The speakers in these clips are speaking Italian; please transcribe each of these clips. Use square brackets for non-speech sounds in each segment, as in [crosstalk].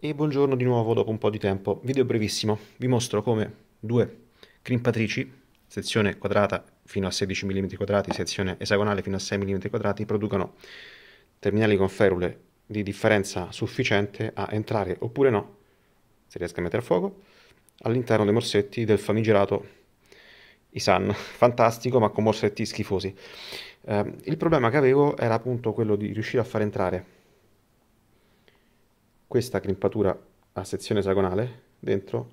E buongiorno di nuovo dopo un po' di tempo. Video brevissimo. Vi mostro come due crimpatrici, sezione quadrata fino a 16 mm quadrati, sezione esagonale fino a 6 mm quadrati, producano terminali con ferule di differenza sufficiente a entrare oppure no, se riesco a mettere a fuoco, all'interno dei morsetti del famigerato Isan. [laughs] Fantastico, ma con morsetti schifosi. Eh, il problema che avevo era appunto quello di riuscire a far entrare questa crimpatura a sezione esagonale dentro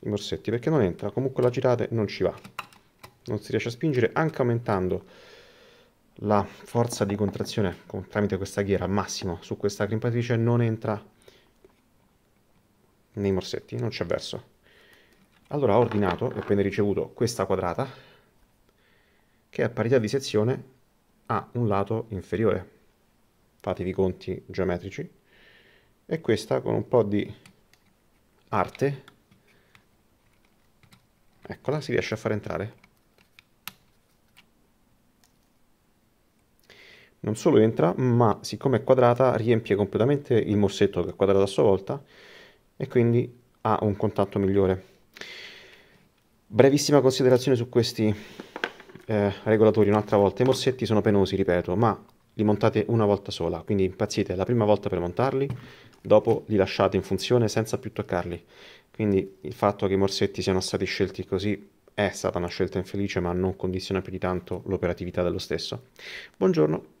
i morsetti perché non entra, comunque la girate non ci va, non si riesce a spingere anche aumentando la forza di contrazione con, tramite questa ghiera al massimo su questa crimpatrice non entra nei morsetti, non c'è verso. Allora ho ordinato e appena ricevuto questa quadrata che a parità di sezione ha un lato inferiore. Fatevi i conti geometrici e questa con un po' di arte eccola si riesce a far entrare non solo entra ma siccome è quadrata riempie completamente il morsetto che è quadrato a sua volta e quindi ha un contatto migliore brevissima considerazione su questi eh, regolatori un'altra volta i morsetti sono penosi ripeto ma li montate una volta sola, quindi impazzite la prima volta per montarli, dopo li lasciate in funzione senza più toccarli. Quindi il fatto che i morsetti siano stati scelti così è stata una scelta infelice, ma non condiziona più di tanto l'operatività dello stesso. Buongiorno.